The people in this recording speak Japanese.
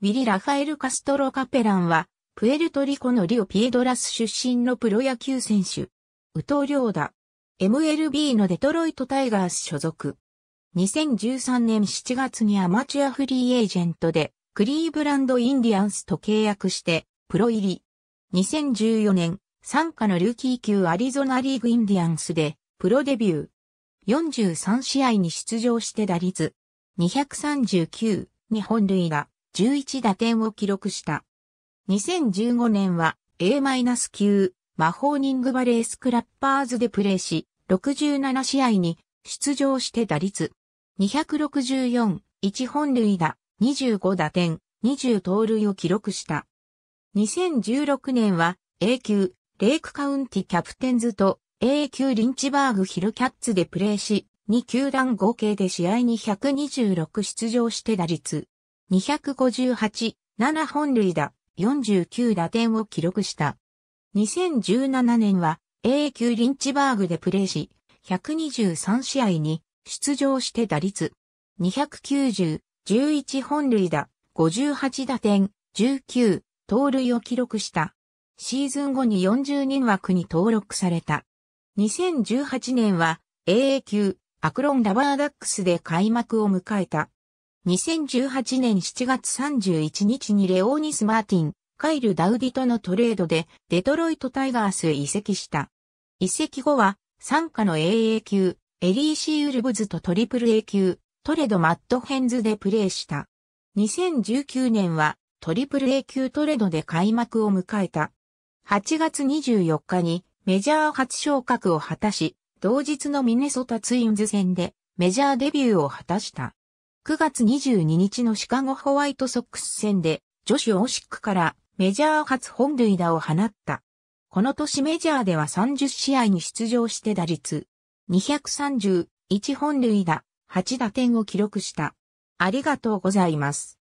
ウィリ・ラファエル・カストロ・カペランは、プエルトリコのリオ・ピエドラス出身のプロ野球選手。ウトリョーダ。MLB のデトロイト・タイガース所属。2013年7月にアマチュアフリーエージェントで、クリーブランド・インディアンスと契約して、プロ入り。2014年、参加のルーキー級アリゾナリーグインディアンスで、プロデビュー。43試合に出場して打率。239、日本塁打。11打点を記録した。2015年は A-9 魔法ニングバレースクラッパーズでプレーし、67試合に出場して打率264、1本塁打、25打点、20盗塁を記録した。2016年は A 級レイクカウンティキャプテンズと A 級リンチバーグヒルキャッツでプレーし、2球団合計で試合に126出場して打率258、7本塁打、49打点を記録した。2017年は A 級リンチバーグでプレーし、123試合に出場して打率290、11本塁打、58打点、19、盗塁を記録した。シーズン後に40人枠に登録された。2018年は AA 級アクロンラバーダックスで開幕を迎えた。2018年7月31日にレオーニス・マーティン、カイル・ダウディとのトレードでデトロイト・タイガースへ移籍した。移籍後は、参加の AA 級、エリーシー・ウルブズとトリプル A 級、トレド・マット・ヘンズでプレーした。2019年はトリプル A 級トレードで開幕を迎えた。8月24日にメジャー初昇格を果たし、同日のミネソタツインズ戦でメジャーデビューを果たした。9月22日のシカゴホワイトソックス戦で、女子オーオシックからメジャー初本塁打を放った。この年メジャーでは30試合に出場して打率231本塁打8打点を記録した。ありがとうございます。